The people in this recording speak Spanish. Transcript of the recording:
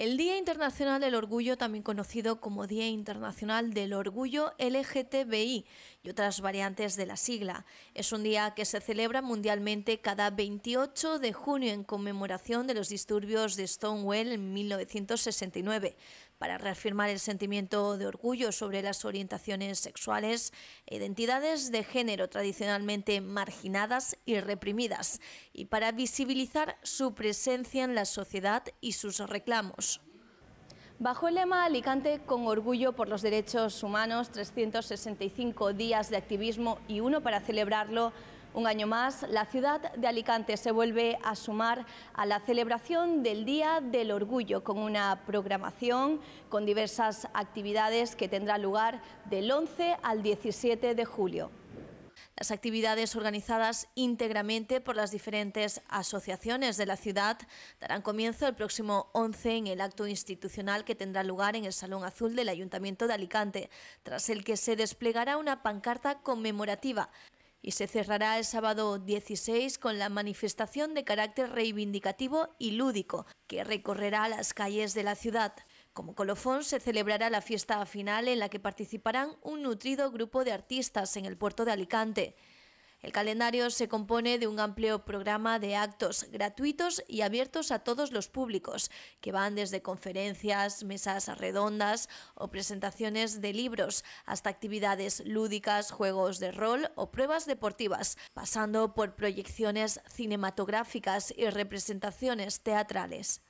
El Día Internacional del Orgullo, también conocido como Día Internacional del Orgullo LGTBI y otras variantes de la sigla, es un día que se celebra mundialmente cada 28 de junio en conmemoración de los disturbios de Stonewall en 1969 para reafirmar el sentimiento de orgullo sobre las orientaciones sexuales e identidades de género tradicionalmente marginadas y reprimidas, y para visibilizar su presencia en la sociedad y sus reclamos. Bajo el lema Alicante con orgullo por los derechos humanos, 365 días de activismo y uno para celebrarlo, un año más, la ciudad de Alicante se vuelve a sumar a la celebración del Día del Orgullo con una programación con diversas actividades que tendrá lugar del 11 al 17 de julio las actividades organizadas íntegramente por las diferentes asociaciones de la ciudad darán comienzo el próximo 11 en el acto institucional que tendrá lugar en el Salón Azul del Ayuntamiento de Alicante, tras el que se desplegará una pancarta conmemorativa y se cerrará el sábado 16 con la manifestación de carácter reivindicativo y lúdico que recorrerá las calles de la ciudad. Como colofón se celebrará la fiesta final en la que participarán un nutrido grupo de artistas en el puerto de Alicante. El calendario se compone de un amplio programa de actos gratuitos y abiertos a todos los públicos, que van desde conferencias, mesas redondas o presentaciones de libros, hasta actividades lúdicas, juegos de rol o pruebas deportivas, pasando por proyecciones cinematográficas y representaciones teatrales.